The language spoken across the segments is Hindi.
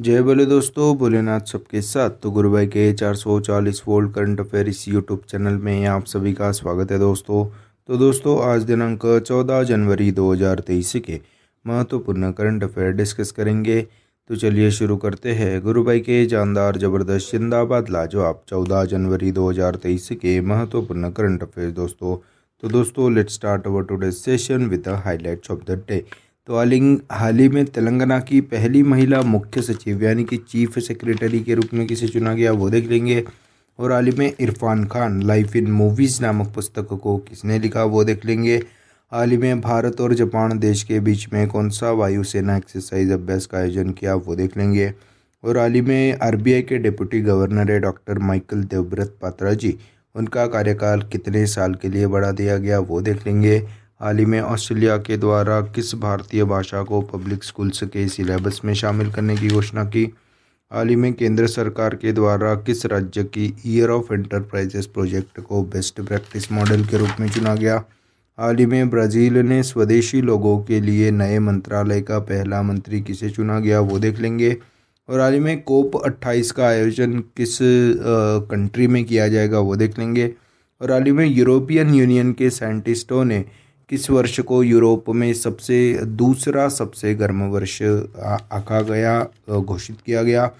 जय बोले दोस्तों भोलेनाथ सबके साथ तो भाई के चार सौ चालीस वोल्ट करंट अफेयर इस यूट्यूब चैनल में आप सभी का स्वागत है दोस्तों तो दोस्तों आज दिनांक चौदह जनवरी दो हज़ार तेईस के महत्वपूर्ण करंट अफेयर डिस्कस करेंगे तो चलिए शुरू करते हैं गुरुभाई के जानदार ज़बरदस्त जिंदाबाद लाजवाब चौदह जनवरी दो हज़ार तेईस के महत्वपूर्ण करंट अफेयर दोस्तों तो दोस्तों let start our today session with the highlights of the day तोलिंग हाल ही में तेलंगाना की पहली महिला मुख्य सचिव यानी कि चीफ सेक्रेटरी के रूप में किसे चुना गया वो देख लेंगे और हाल ही में Irfan Khan life in movies नामक पुस्तक को किसने लिखा वो देख लेंगे हाल ही में भारत और जापान देश के बीच में कौन सा वायुसेना एक्सरसाइज अभ्यास का आयोजन किया वो देख लेंगे और हाल ही में आर के डिप्टी गवर्नर है डॉक्टर माइकल देवव्रत पात्रा जी उनका कार्यकाल कितने साल के लिए बढ़ा दिया गया वो देख लेंगे हाल ही में ऑस्ट्रेलिया के द्वारा किस भारतीय भाषा को पब्लिक स्कूल्स के सिलेबस में शामिल करने की घोषणा की हाल ही में केंद्र सरकार के द्वारा किस राज्य की ईयर ऑफ एंटरप्राइजेस प्रोजेक्ट को बेस्ट प्रैक्टिस मॉडल के रूप में चुना गया हाल ही में ब्राज़ील ने स्वदेशी लोगों के लिए नए मंत्रालय का पहला मंत्री किसे चुना गया वो देख लेंगे और हाल ही में कोप 28 का आयोजन किस कंट्री में किया जाएगा वो देख लेंगे और हाल ही में यूरोपियन यूनियन के साइंटिस्टों ने किस वर्ष को यूरोप में सबसे दूसरा सबसे गर्म वर्ष आका गया घोषित किया गया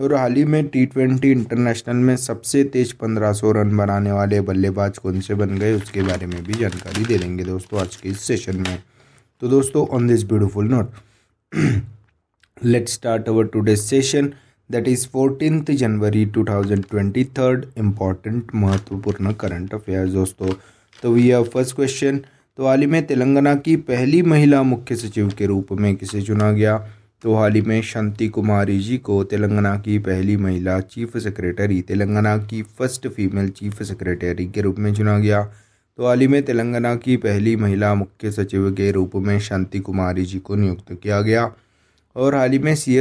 और हाल ही में टी ट्वेंटी इंटरनेशनल में सबसे तेज पंद्रह सौ रन बनाने वाले बल्लेबाज कौन से बन गए उसके बारे में भी जानकारी दे देंगे दोस्तों आज के इस सेशन में तो दोस्तों on this beautiful note let start our today session that is fourteen January two thousand twenty third important महत्वपूर्ण करंट अफेयर्स दोस्तों तो वी फर्स्ट क्वेश्चन तो हाल ही में तेलंगाना की पहली महिला मुख्य सचिव के रूप में किसे चुना गया तो हाल ही में शांति कुमारी जी को तेलंगाना की पहली महिला चीफ सेक्रेटरी तेलंगाना की फर्स्ट फीमेल चीफ सेक्रेटरी के रूप में चुना गया तो हाल ही में तेलंगाना की पहली महिला मुख्य सचिव के रूप में शांति कुमारी जी को नियुक्त किया गया और हाल ही में सी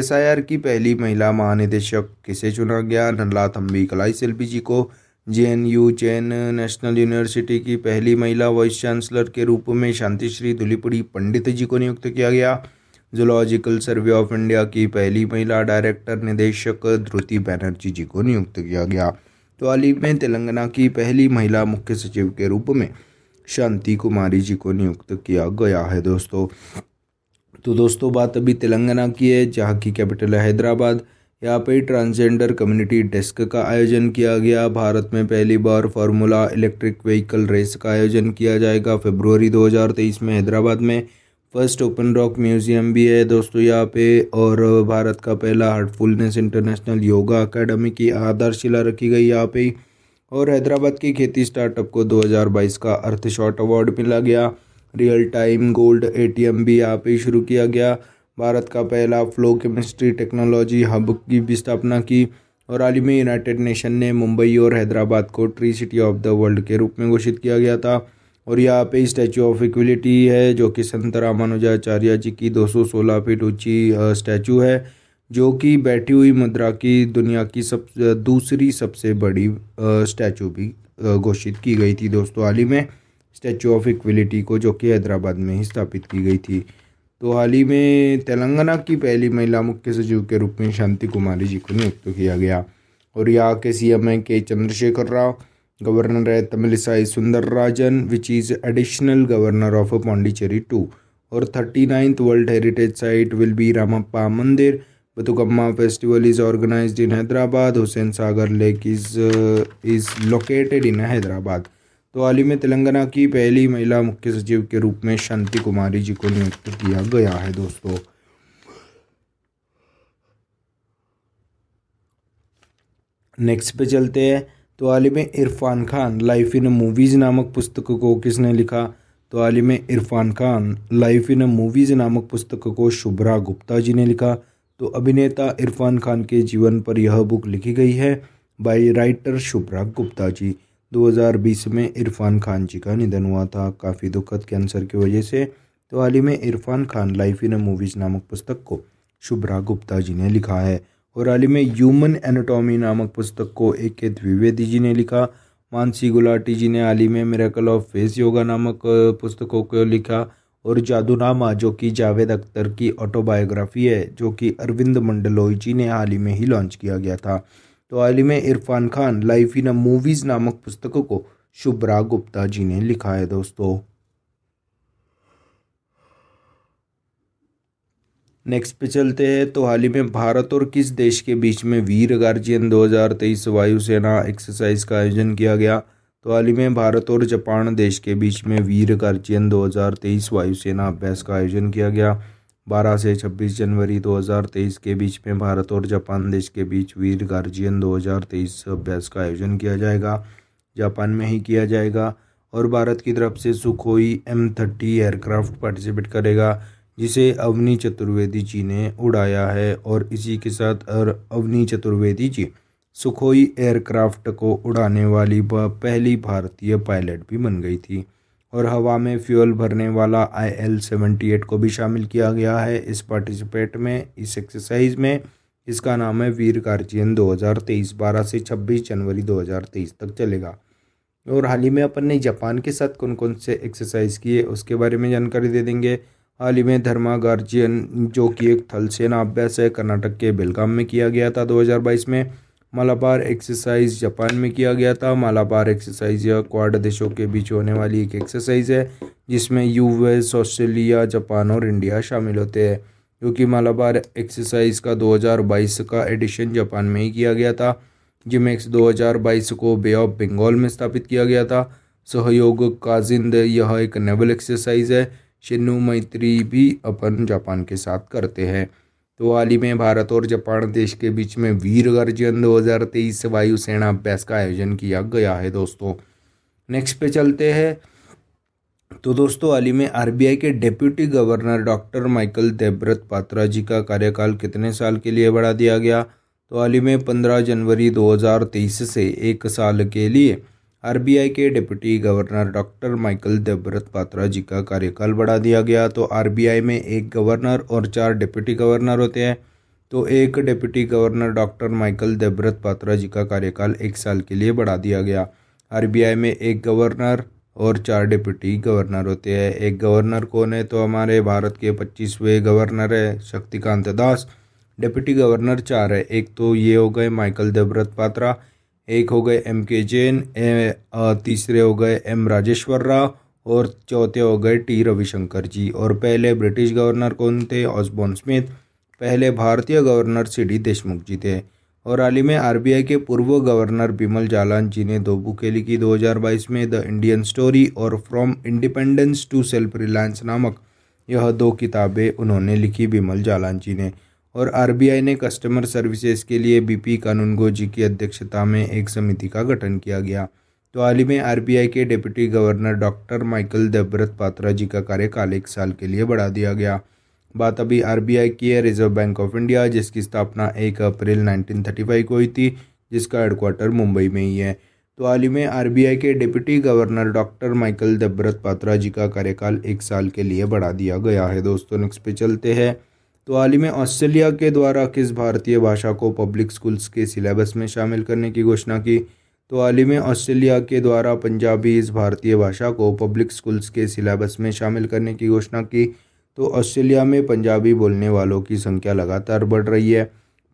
की पहली महिला महानिदेशक किसे चुना गया नल्ला थम्बी कलाई सेल्पी जी को यू जैन नेशनल यूनिवर्सिटी की पहली महिला वाइस चांसलर के रूप में शांतिश्री धुलीपुड़ी पंडित जी को नियुक्त किया गया जोलॉजिकल सर्वे ऑफ इंडिया की पहली महिला डायरेक्टर निदेशक ध्रुति बैनर्जी जी को नियुक्त किया गया तो अली में तेलंगाना की पहली महिला मुख्य सचिव के रूप में शांति कुमारी जी को नियुक्त किया गया है दोस्तों तो दोस्तों बात अभी तेलंगाना की है जहाँ की कैपिटल है हैदराबाद यहाँ पे ट्रांसजेंडर कम्युनिटी डेस्क का आयोजन किया गया भारत में पहली बार फार्मूला इलेक्ट्रिक व्हीकल रेस का आयोजन किया जाएगा फेब्रुवरी 2023 में हैदराबाद में फर्स्ट ओपन रॉक म्यूजियम भी है दोस्तों यहाँ पे और भारत का पहला हार्टफुलनेस इंटरनेशनल योगा अकेडमी की आधारशिला रखी गई यहाँ पे और हैदराबाद की खेती स्टार्टअप को 2022 का शॉर्ट अवार्ड मिला गया रियल टाइम गोल्ड एटीएम भी यहाँ पे शुरू किया गया भारत का पहला फ्लो केमिस्ट्री टेक्नोलॉजी हब की भी स्थापना की और हाल ही में यूनाइटेड नेशन ने मुंबई और हैदराबाद को tree city of the world के रूप में घोषित किया गया था और यहाँ पे स्टैचू ऑफ इक्विलिटी है जो कि संत रामानुजाचार्य जी की 216 फीट ऊंची स्टैचू है जो कि बैठी हुई मुद्रा की दुनिया की सब दूसरी सबसे बड़ी स्टैचू भी घोषित की गई थी दोस्तों हाल ही में स्टैचू ऑफ इक्विलिटी को जो कि हैदराबाद में ही स्थापित की गई थी तो हाल ही में तेलंगाना की पहली महिला मुख्य सचिव के रूप में शांति कुमारी जी को नियुक्त किया गया और यहाँ के सी एम है के चंद्रशेखर राव गवर्नर है Tamilisai Soundararajan which is additional governor of Pondicherry too और thirty ninth world heritage site will be Ramappa Mandir Bathukamma festival is organize in Hyderabad Hussain Sagar lake is is located in Hyderabad तो हाल ही में तेलंगाना की पहली महिला मुख्य सचिव के रूप में शांति कुमारी जी को नियुक्त किया गया है दोस्तों नेक्स्ट पे चलते हैं तो हाल ही में Irfan Khan life in movies नामक पुस्तक को किसने लिखा तो हाल ही में Irfan Khan life in movies नामक पुस्तक को शुभ्रा गुप्ता जी ने लिखा तो अभिनेता इरफान खान के जीवन पर यह बुक लिखी गई है बाय राइटर शुभ्रा गुप्ता जी 2020 में इरफान खान जी का निधन हुआ था काफ़ी दुखद कैंसर की वजह से तो हाल ही में इरफान खान लाइफ इन अ मूवीज़ नामक पुस्तक को शुभ्रा गुप्ता जी ने लिखा है और हाल ही में ह्यूमन एनाटॉमी नामक पुस्तक को ए के द्विवेदी जी ने लिखा मानसी गुलाटी जी ने हाल ही में मेरेकल ऑफ फेस योगा नामक पुस्तकों को लिखा और जादूनामा जो कि जावेद अख्तर की ऑटोबायोग्राफी है जो कि अरविंद मंडलोई जी ने हाल ही में ही लॉन्च किया गया था तो आलिम Irfan Khan life in movies नामक पुस्तक को शुभ्रा गुप्ता जी ने लिखा है दोस्तों नेक्स्ट पे चलते हैं तो हाल ही में भारत और किस देश के बीच में वीर गार्जियन 2023 वायुसेना एक्सरसाइज का आयोजन किया गया तो हाल ही में भारत और जापान देश के बीच में वीर गार्जियन 2023 वायुसेना अभ्यास का आयोजन किया गया 12 से 26 जनवरी 2023 के बीच में भारत और जापान देश के बीच वीर गार्जियन 2023 अभ्यास का आयोजन किया जाएगा जापान में ही किया जाएगा और भारत की तरफ से Sukhoi M thirty aircraft participate करेगा जिसे अवनी चतुर्वेदी जी ने उड़ाया है और इसी के साथ और अवनी चतुर्वेदी जी सुखोई एयरक्राफ्ट को उड़ाने वाली पहली भारतीय पायलट भी बन गई थी और हवा में फ्यूल भरने वाला आई एल सेवेंटी एट को भी शामिल किया गया है इस पार्टिसिपेट में इस एक्सरसाइज में इसका नाम है वीर कार्जियन 2023 12 से 26 जनवरी 2023 तक चलेगा और हाल ही में अपन ने जापान के साथ कौन कौन से एक्सरसाइज किए उसके बारे में जानकारी दे देंगे हाल ही में धर्मा गार्जियन जो कि एक थल सेना अभ्यास है कर्नाटक के बेलगाम में किया गया था 2022 में मालाबार एक्सरसाइज जापान में किया गया था मालाबार एक्सरसाइज यह क्वाड देशों के बीच होने वाली एक एक्सरसाइज है जिसमें यूएस ऑस्ट्रेलिया जापान और इंडिया शामिल होते हैं क्योंकि मालाबार एक्सरसाइज का 2022 का एडिशन जापान में ही किया गया था जिमेक्स 2022 को बे ऑफ बंगाल में स्थापित किया गया था सहयोग काजिंद यह एक नेवल एक्सरसाइज है शिनु मैत्री भी अपन जापान के साथ करते हैं तो हाल ही में भारत और जापान देश के बीच में वीर गर्जन दो हज़ार तेईस वायुसेना अभ्यास का आयोजन किया गया है दोस्तों नेक्स्ट पे चलते हैं तो दोस्तों हाल ही में आरबीआई के deputy governor doctor Michael Debabrata Patra ji का कार्यकाल कितने साल के लिए बढ़ा दिया गया तो हाल ही में पंद्रह जनवरी तेईस से एक साल के लिए आरबीआई के deputy governor doctor Michael Debabrata Patra ji का कार्यकाल बढ़ा दिया गया तो आरबीआई में एक गवर्नर और चार डिप्टी गवर्नर होते हैं तो एक deputy governor doctor Michael Debabrata Patra ji का कार्यकाल एक साल के लिए बढ़ा दिया गया आरबीआई में एक गवर्नर और चार डिप्टी गवर्नर होते हैं एक गवर्नर कौन है तो हमारे भारत के पच्चीसवें गवर्नर है शक्तिकांत दास डिप्टी गवर्नर चार है एक तो ये हो गए माइकल देवव्रत पात्रा एक हो गए एम के जैन तीसरे हो गए एम राजेश्वर राव और चौथे हो गए टी रविशंकर जी और पहले ब्रिटिश गवर्नर कौन थे ऑसबॉन स्मिथ पहले भारतीय governor C D Deshmukh ji थे और हाल ही में आर के पूर्व गवर्नर बिमल जालान जी ने दो बुकें लिखी 2022 में द इंडियन स्टोरी और from independence to self reliance नामक यह दो किताबें उन्होंने लिखी बिमल जालान जी ने और आरबीआई ने कस्टमर सर्विसेज के लिए बीपी कानूनगो जी की अध्यक्षता में एक समिति का गठन किया गया तो हाल ही में आरबीआई के deputy governor doctor Michael Debabrata Patra ji का कार्यकाल एक साल के लिए बढ़ा दिया गया बात अभी आरबीआई की है रिजर्व बैंक ऑफ इंडिया जिसकी स्थापना एक अप्रैल 1935 को हुई थी जिसका हेडक्वार्टर मुंबई में ही है तो हाल ही में आरबीआई के deputy governor doctor Michael Debabrata Patra ji का कार्यकाल एक साल के लिए बढ़ा दिया गया है दोस्तों नेक्स्ट पे चलते हैं तो हाल ही में ऑस्ट्रेलिया के द्वारा किस भारतीय भाषा को पब्लिक स्कूल्स के सिलेबस में शामिल करने की घोषणा की तो हाल ही में ऑस्ट्रेलिया के द्वारा पंजाबी इस भारतीय भाषा को पब्लिक स्कूल्स के सिलेबस में शामिल करने की घोषणा की तो ऑस्ट्रेलिया में पंजाबी बोलने वालों की संख्या लगातार बढ़ रही है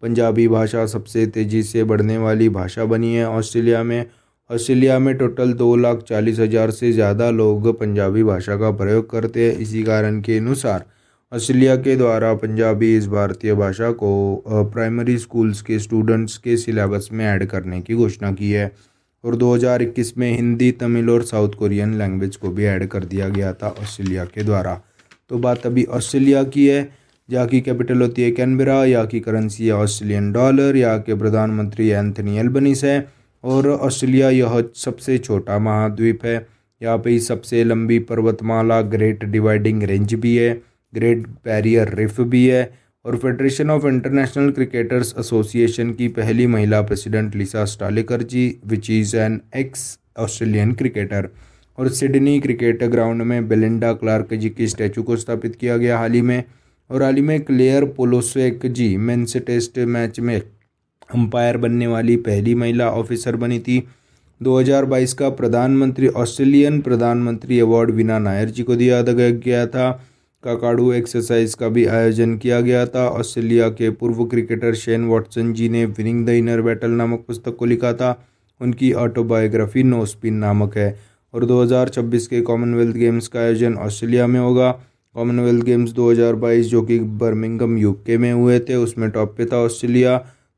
पंजाबी भाषा सबसे तेज़ी से बढ़ने वाली भाषा बनी है ऑस्ट्रेलिया में ऑस्ट्रेलिया में टोटल दो लाख चालीस हज़ार से ज़्यादा लोग पंजाबी भाषा का प्रयोग करते हैं इसी कारण के अनुसार ऑस्ट्रेलिया के द्वारा पंजाबी इस भारतीय भाषा को प्राइमरी स्कूल्स के स्टूडेंट्स के सिलेबस में ऐड करने की घोषणा की है और 2021 में हिंदी तमिल और साउथ कोरियन लैंग्वेज को भी ऐड कर दिया गया था ऑस्ट्रेलिया के द्वारा तो बात अभी ऑस्ट्रेलिया की है यहाँ की कैपिटल होती है कैनबरा यहाँ की करेंसी है ऑस्ट्रेलियन डॉलर यहाँ के प्रधानमंत्री एंथनी एल्बनिस है और ऑस्ट्रेलिया यह सबसे छोटा महाद्वीप है यहाँ पे सबसे लंबी पर्वतमाला ग्रेट डिवाइडिंग रेंज भी है ग्रेट बैरियर रिफ भी है और federation of international cricketers association की पहली महिला president Lisa Sthalekar ji which is an ex Australian cricketer और सिडनी क्रिकेट ग्राउंड में बेलिंडा क्लार्क जी की स्टैचू को स्थापित किया गया हाल ही में और हाल ही में Claire Polosak ji men's test match में अंपायर बनने वाली पहली महिला ऑफिसर बनी थी 2022 का प्रधानमंत्री ऑस्ट्रेलियन प्रधानमंत्री अवार्ड विना नायर जी को दिया गया था काकाडू एक्सरसाइज का भी आयोजन किया गया था ऑस्ट्रेलिया के पूर्व क्रिकेटर शेन वॉटसन जी ने विनिंग द इनर बैटल नामक पुस्तक को लिखा था उनकी ऑटोबायोग्राफी नो स्पिन नामक है और 2026 के कॉमनवेल्थ गेम्स का आयोजन ऑस्ट्रेलिया में होगा कॉमनवेल्थ गेम्स 2022 जो कि बर्मिंगम यूके में हुए थे उसमें टॉप पे था ऑस्ट्रेलिया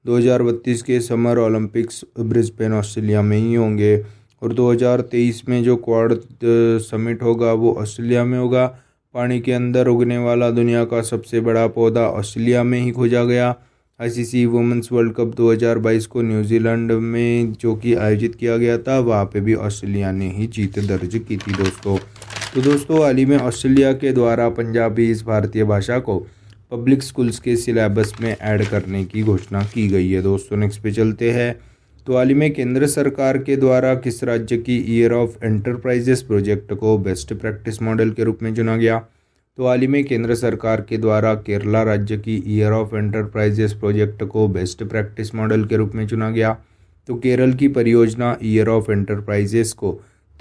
2032 के समर ओलंपिक्स ब्रिस्बेन ऑस्ट्रेलिया में ही होंगे और 2023 में जो क्वाड समिट uh, होगा वो ऑस्ट्रेलिया में होगा पानी के अंदर उगने वाला दुनिया का सबसे बड़ा पौधा ऑस्ट्रेलिया में ही खोजा गया आईसीसी वुमेंस वर्ल्ड कप 2022 को न्यूजीलैंड में जो कि आयोजित किया गया था वहाँ पे भी ऑस्ट्रेलिया ने ही जीत दर्ज की थी दोस्तों तो दोस्तों हाल ही में ऑस्ट्रेलिया के द्वारा पंजाबी इस भारतीय भाषा को पब्लिक स्कूल्स के सिलेबस में ऐड करने की घोषणा की गई है दोस्तों नेक्स्ट पे चलते हैं तो हाल ही में केंद्र सरकार के द्वारा किस राज्य की ईयर ऑफ एंटरप्राइजेस प्रोजेक्ट को बेस्ट प्रैक्टिस मॉडल के रूप में चुना गया तो हाल ही में केंद्र सरकार के द्वारा केरला राज्य की ईयर ऑफ एंटरप्राइजेस प्रोजेक्ट को बेस्ट प्रैक्टिस मॉडल के रूप में चुना गया तो केरल की परियोजना ईयर ऑफ एंटरप्राइजेस को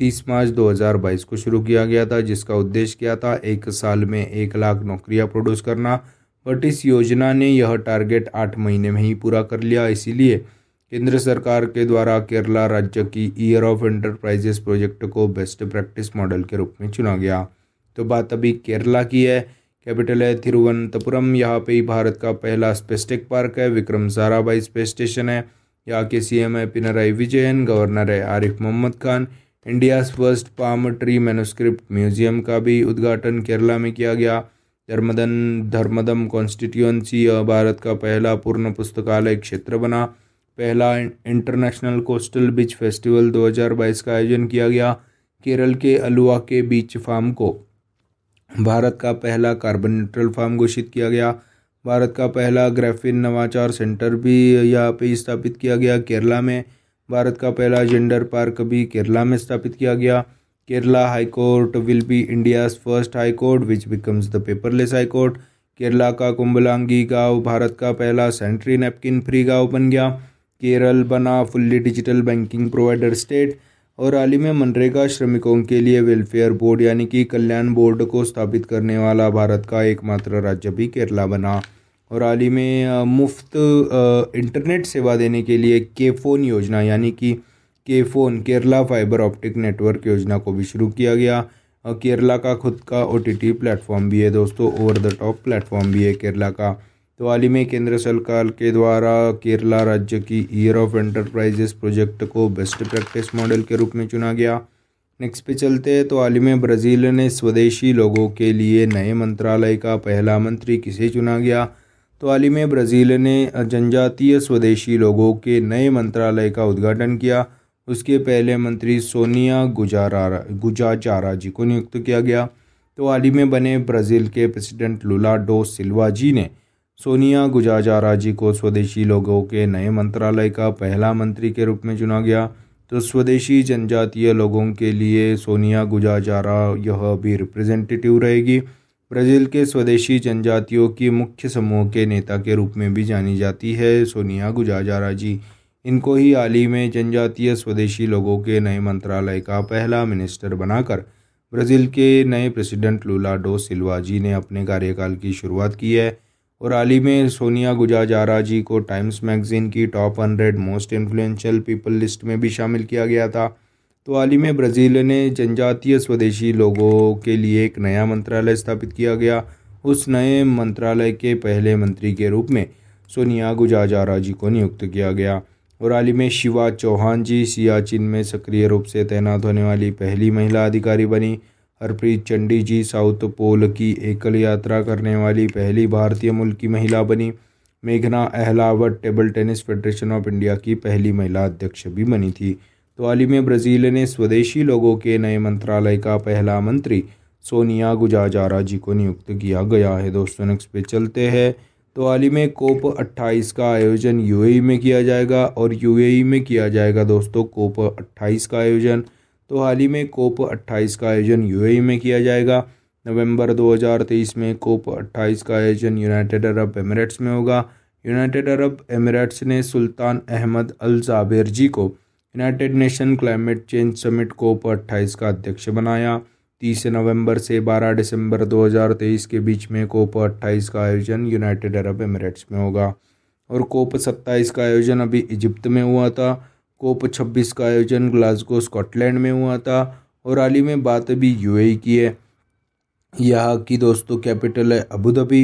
30 मार्च 2022 को शुरू किया गया था जिसका उद्देश्य क्या था एक साल में एक लाख नौकरियां प्रोड्यूस करना बट इस योजना ने यह टारगेट आठ महीने में ही पूरा कर लिया इसीलिए केंद्र सरकार के द्वारा केरला राज्य की ईयर ऑफ एंटरप्राइजेस प्रोजेक्ट को बेस्ट प्रैक्टिस मॉडल के रूप में चुना गया तो बात अभी केरला की है कैपिटल है तिरुवनंतपुरम यहाँ पे ही भारत का पहला स्पेस्टिक पार्क है विक्रम साराभाई स्पेस स्टेशन है यहाँ के सीएम है पिनराई विजयन गवर्नर है Arif Mohammad Khan India first palm tree manuscript museum का भी उद्घाटन केरला में किया गया धर्मदन धर्मदम कॉन्स्टिट्यूंसी भारत का पहला पूर्ण पुस्तकालय क्षेत्र बना पहला इंटरनेशनल कोस्टल बीच फेस्टिवल 2022 का आयोजन किया गया केरल के अलुआ के बीच फार्म को भारत का पहला कार्बन न्यूट्रल फार्म घोषित किया गया भारत का पहला ग्राफिन नवाचार सेंटर भी यहाँ पे स्थापित किया गया केरला में भारत का पहला जेंडर पार्क भी केरला में स्थापित किया गया Kerala high court will be India first high court which becomes the paperless high court Kerala का कुंबलांगी गांव भारत का पहला सेंट्री नैपकिन फ्री गांव बन गया केरल बना fully digital banking provider state और हाल ही में मनरेगा श्रमिकों के लिए वेलफेयर बोर्ड यानी कि कल्याण बोर्ड को स्थापित करने वाला भारत का एकमात्र राज्य भी केरला बना और हाल ही में मुफ्त इंटरनेट सेवा देने के लिए के फ़ोन योजना यानी कि K FON Kerala fibre optic network योजना को भी शुरू किया गया केरला का खुद का ओ टी प्लेटफॉर्म भी है दोस्तों ओवर द टॉप प्लेटफॉर्म भी है केरला का में केंद्र सरकार के द्वारा केरला राज्य की ईयर ऑफ एंटरप्राइजेस प्रोजेक्ट को बेस्ट प्रैक्टिस मॉडल के रूप में चुना गया नेक्स्ट पे चलते हैं तो हाल ही में ब्राज़ील ने स्वदेशी लोगों के लिए नए मंत्रालय का पहला मंत्री किसे चुना गया तो हाल ही में ब्राज़ील ने जनजातीय स्वदेशी लोगों के नए मंत्रालय का उद्घाटन किया उसके पहले मंत्री सोनिया गुजारा गुजाचारा जी को नियुक्त किया गया तो हाल ही में बने ब्राज़ील के प्रेसिडेंट लुलाडो सिल्वा जी ने सोनिया गुजाजारा जी को स्वदेशी लोगों के नए मंत्रालय का पहला मंत्री के रूप में चुना गया तो स्वदेशी जनजातीय लोगों के लिए सोनिया गुजाजारा यह भी रिप्रेजेंटेटिव रहेगी ब्राज़ील के स्वदेशी जनजातियों की मुख्य समूह के नेता के रूप में भी जानी जाती है सोनिया गुजाजारा जी इनको ही हाल ही में जनजातीय स्वदेशी लोगों के नए मंत्रालय का पहला मिनिस्टर बनाकर ब्राज़ील के नए प्रेसिडेंट लूला डो सिल्वा जी ने अपने कार्यकाल की शुरुआत की है और हाल ही में सोनिया गुजाजारा जी को टाइम्स मैगजीन की top hundred most influential people list में भी शामिल किया गया था तो हाल ही में ब्राज़ील ने जनजातीय स्वदेशी लोगों के लिए एक नया मंत्रालय स्थापित किया गया उस नए मंत्रालय के पहले मंत्री के रूप में सोनिया गुजाजारा जी को नियुक्त किया गया और हाल ही में शिवा चौहान जी सियाचिन में सक्रिय रूप से तैनात होने वाली पहली महिला अधिकारी बनी हरप्रीत चंडी जी साउथ पोल की एकल यात्रा करने वाली पहली भारतीय मूल की महिला बनी मेघना Ahlawat table tennis federation of India की पहली महिला अध्यक्ष भी बनी थी तो हाल ही में ब्राज़ील ने स्वदेशी लोगों के नए मंत्रालय का पहला मंत्री सोनिया गुजाजारा जी को नियुक्त किया गया है दोस्तों नेक्स्ट पे चलते हैं तो हाल ही में कोप 28 का आयोजन यूएई में किया जाएगा और यूएई में किया जाएगा दोस्तों कोप 28 का आयोजन तो हाल ही में कोप 28 का आयोजन यूएई में किया जाएगा नवंबर 2023 में कोप 28 का आयोजन यूनाइटेड अरब एमिरेट्स में होगा यूनाइटेड अरब एमिरेट्स ने सुल्तान अहमद अल जाबेर जी को United Nation climate change summit COP 28 का अध्यक्ष बनाया तीस नवंबर से 12 दिसंबर 2023 के बीच में कोप 28 का आयोजन यूनाइटेड अरब एमिरेट्स में होगा और कोप 27 का आयोजन अभी इजिप्ट में हुआ था कोप 26 का आयोजन ग्लासगो स्कॉटलैंड में हुआ था और हाल ही में बात अभी यूएई की है यहाँ की दोस्तों कैपिटल है अबू धाबी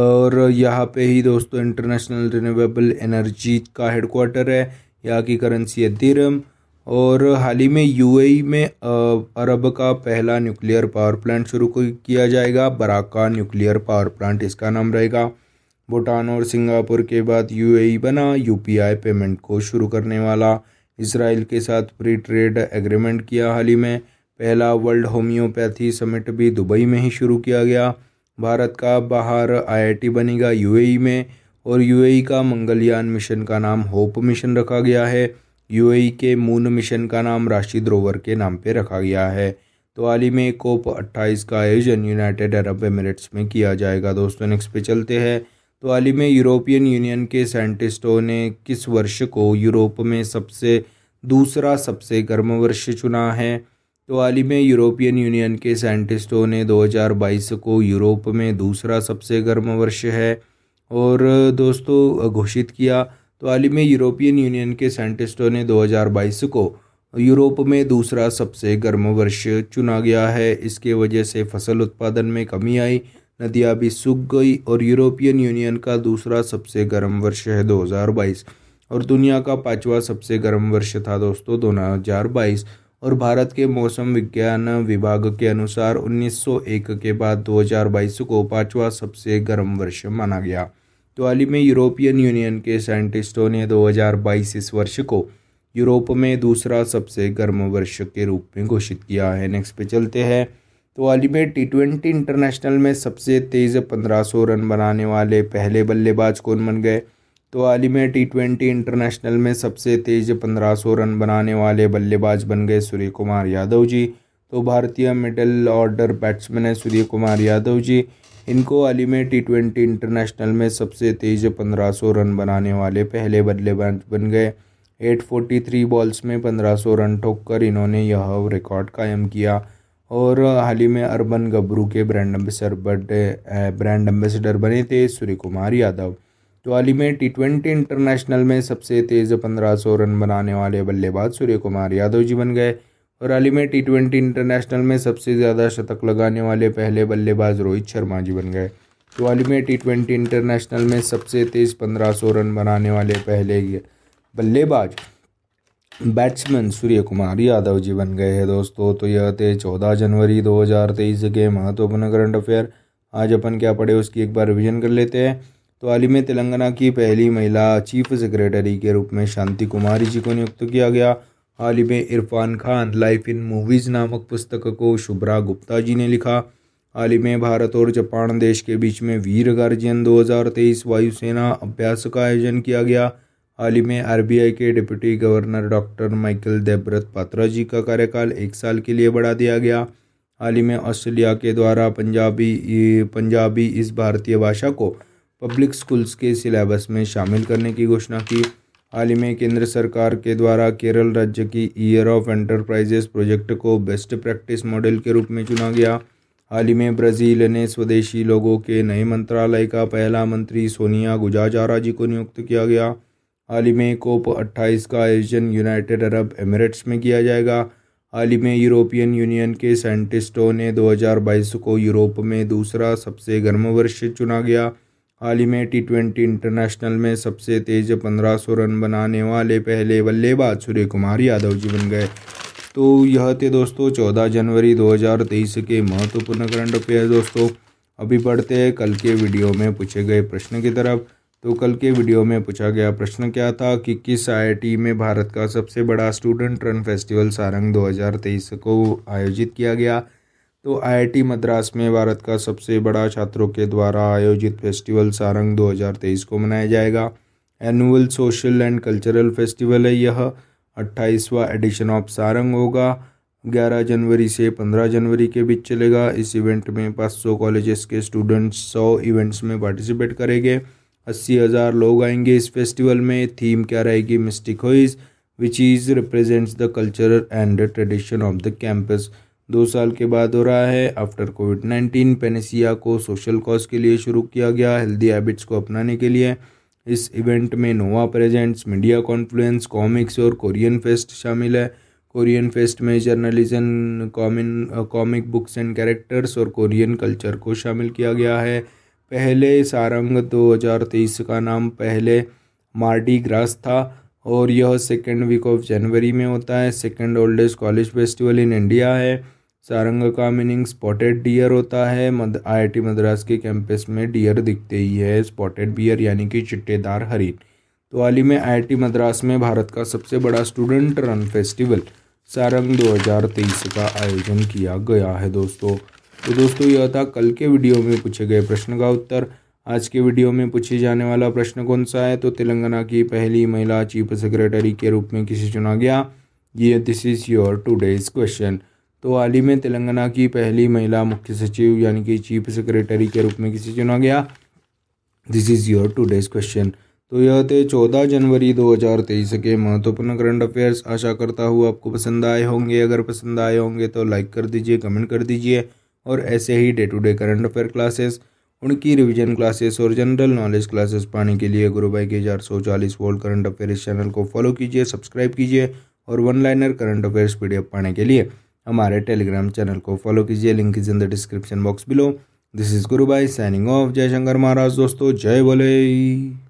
और यहाँ पे ही दोस्तों इंटरनेशनल रिन्यूएबल एनर्जी का हेडक्वार्टर है यहाँ की करेंसी है दिरम और हाल ही में यूएई में अरब का पहला न्यूक्लियर पावर प्लांट शुरू किया जाएगा बराका न्यूक्लियर पावर प्लांट इसका नाम रहेगा भूटान और सिंगापुर के बाद यूएई बना यूपीआई पेमेंट को शुरू करने वाला इसराइल के साथ फ्री ट्रेड एग्रीमेंट किया हाल ही में पहला वर्ल्ड होम्योपैथी समिट भी दुबई में ही शुरू किया गया भारत का बाहर आईआईटी बनेगा यूएई में और यूएई का मंगलयान मिशन का नाम होप मिशन रखा गया है यूएई के मून मिशन का नाम राशि द्रोवर के नाम पर रखा गया है तो हाल ही में कोप अट्ठाईस का आयोजन यूनाइटेड अरब एमिरेट्स में किया जाएगा दोस्तों नेक्स्ट पे चलते हैं तो हाल ही में यूरोपियन यूनियन के साइंटिस्टों ने किस वर्ष को यूरोप में सबसे दूसरा सबसे गर्म वर्ष चुना है तो हाल ही में यूरोपियन यूनियन के साइंटिस्टों ने 2022 को यूरोप में दूसरा सबसे गर्म वर्ष है और दोस्तों घोषित किया तो हाल ही में यूरोपियन यूनियन के साइंटिस्टों ने 2022 को यूरोप में दूसरा सबसे गर्म वर्ष चुना गया है इसके वजह से फसल उत्पादन में कमी आई नदियाँ भी सूख गई और यूरोपियन यूनियन का दूसरा सबसे गर्म वर्ष है 2022 और दुनिया का पांचवा सबसे गर्म वर्ष था दोस्तों दो और भारत के मौसम विज्ञान विभाग के अनुसार 1901 के बाद 2022 को पांचवा सबसे गर्म वर्ष माना गया तो हाल ही में यूरोपियन यूनियन के साइंटिस्टों ने 2022 इस वर्ष को यूरोप में दूसरा सबसे गर्म वर्ष के रूप में घोषित किया है नेक्स्ट पे चलते हैं तो अली में टी ट्वेंटी इंटरनेशनल में सबसे तेज़ पंद्रह सौ रन बनाने वाले पहले बल्लेबाज कौन बन गए तो अली में टी ट्वेंटी इंटरनेशनल में सबसे तेज़ पंद्रह सौ रन बनाने वाले बल्लेबाज बन गए सूर्य कुमार यादव जी तो भारतीय मिडिल ऑर्डर बैट्समैन है सूर्य कुमार यादव जी इनको हाल में टी ट्वेंटी इंटरनेशनल में सबसे तेज़ पंद्रह सौ रन बनाने वाले पहले बल्लेबाज बन गए एट फोर्टी थ्री बॉल्स में पंद्रह सौ रन ठोक कर इन्होंने यह रिकॉर्ड कायम किया और हाल ही में अर्बन गबरू के ब्रांड एम्बेसडर बडे ब्रांड एम्बेसडर बने थे सूर्य कुमार यादव तो हाल ही में टी ट्वेंटी इंटरनेशनल में सबसे तेज़ पंद्रह सौ रन बनाने वाले बल्लेबाज सूर्य कुमार यादव जी बन गए और हाल ही में टी ट्वेंटी इंटरनेशनल में सबसे ज़्यादा शतक लगाने वाले पहले बल्लेबाज रोहित शर्मा जी बन गए तो हाल ही में टी ट्वेंटी इंटरनेशनल में सबसे तेज़ पंद्रह सौ रन बनाने वाले पहले बल्लेबाज बैट्समैन सूर्य कुमार यादव जी बन गए हैं दोस्तों तो यह थे चौदह जनवरी 2023 के महत्वपूर्ण करंट अफेयर आज अपन क्या पढ़े उसकी एक बार रिविजन कर लेते हैं तो हाल ही में तेलंगाना की पहली महिला चीफ सेक्रेटरी के रूप में शांति कुमारी जी को नियुक्त किया गया हाल ही में Irfan Khan life in movies नामक पुस्तक को शुभ्रा गुप्ता जी ने लिखा हाल ही में भारत और जापान देश के बीच में वीर गार्जियन 2023 वायुसेना अभ्यास का आयोजन किया गया हाल ही में आरबीआई के deputy governor doctor Michael Debabrata Patra ji का कार्यकाल एक साल के लिए बढ़ा दिया गया हाल ही में ऑस्ट्रेलिया के द्वारा पंजाबी पंजाबी इस भारतीय भाषा को पब्लिक स्कूल्स के सिलेबस में शामिल करने की घोषणा की हाल ही में केंद्र सरकार के द्वारा केरल राज्य की ईयर ऑफ एंटरप्राइजेस प्रोजेक्ट को बेस्ट प्रैक्टिस मॉडल के रूप में चुना गया हाल ही में ब्राज़ील ने स्वदेशी लोगों के नए मंत्रालय का पहला मंत्री सोनिया गुजाजारा जी को नियुक्त किया गया हाल ही में कोप अट्ठाईस का आयोजन यूनाइटेड अरब एमिरेट्स में किया जाएगा हाल ही में यूरोपियन यूनियन के साइंटिस्टों ने 2022 को यूरोप में दूसरा सबसे गर्म वर्ष चुना गया हाल ही में टी ट्वेंटी इंटरनेशनल में सबसे तेज 1500 रन बनाने वाले पहले बल्लेबाज सूर्य कुमार यादव जी बन गए तो यह थे दोस्तों 14 जनवरी 2023 के महत्वपूर्ण करंट अफेयर दोस्तों अभी पढ़ते हैं कल के वीडियो में पूछे गए प्रश्न की तरफ तो कल के वीडियो में पूछा गया प्रश्न क्या था कि किस आईआईटी में भारत का सबसे बड़ा स्टूडेंट रन फेस्टिवल सारंग 2023 को आयोजित किया गया तो आईआईटी मद्रास में भारत का सबसे बड़ा छात्रों के द्वारा आयोजित फेस्टिवल सारंग 2023 को मनाया जाएगा annual social and cultural festival है यह अट्ठाईसवा एडिशन ऑफ सारंग होगा 11 जनवरी से 15 जनवरी के बीच चलेगा इस इवेंट में 500 कॉलेजेस के स्टूडेंट्स 100 इवेंट्स में पार्टिसिपेट करेंगे अस्सी हज़ार लोग आएंगे इस फेस्टिवल में थीम क्या रहेगी mystic hues which is represents the culture and tradition of the campus दो साल के बाद हो रहा है आफ्टर कोविड नाइन्टीन पेनेसिया को सोशल कॉज के लिए शुरू किया गया हेल्दी हैबिट्स को अपनाने के लिए इस इवेंट में nova presents media confluence comics और कोरियन फेस्ट शामिल है कोरियन फेस्ट में जर्नलिज्म कॉमिन कॉमिक बुक्स एंड कैरेक्टर्स और कोरियन कल्चर को शामिल किया गया है पहले सारंग 2023 का नाम पहले मार्डी ग्रास था और यह सेकेंड वीक ऑफ जनवरी में होता है second oldest college festival in India है सारंग का मीनिंग स्पॉटेड डियर होता है मद आई मद्रास के कैंपस में डियर दिखते ही है स्पॉटेड बियर यानी कि चिट्टेदार हरी तो हाल ही में आई मद्रास में भारत का सबसे बड़ा स्टूडेंट रन फेस्टिवल सारंग 2023 का आयोजन किया गया है दोस्तों तो दोस्तों यह था कल के वीडियो में पूछे गए प्रश्न का उत्तर आज के वीडियो में पूछे जाने वाला प्रश्न कौन सा है तो तेलंगाना की पहली महिला चीफ सेक्रेटरी के रूप में किसे चुना गया ये this is your today's question तो हाल ही में तेलंगाना की पहली महिला मुख्य सचिव यानी कि चीफ सेक्रेटरी के रूप में किसे चुना गया this is your today's question तो यह थे चौदह जनवरी दो हजार तेईस के महत्वपूर्ण करंट अफेयर्स आशा करता हूँ आपको पसंद आए होंगे अगर पसंद आए होंगे तो लाइक कर दीजिए कमेंट कर दीजिए और ऐसे ही day to day current affair classes उनकी रिवीजन क्लासेस और जनरल नॉलेज क्लासेस पाने के लिए गुरु भाई के हजार सौ चालीस वर्ल्ड करंट अफेयर इस चैनल को फॉलो कीजिए सब्सक्राइब कीजिए और वन लाइनर करंट अफेयर्स पी पाने के लिए हमारे टेलीग्राम चैनल को फॉलो कीजिए link is in the description box below this is Guru Bhai signing off जय शंकर महाराज दोस्तों जय भोले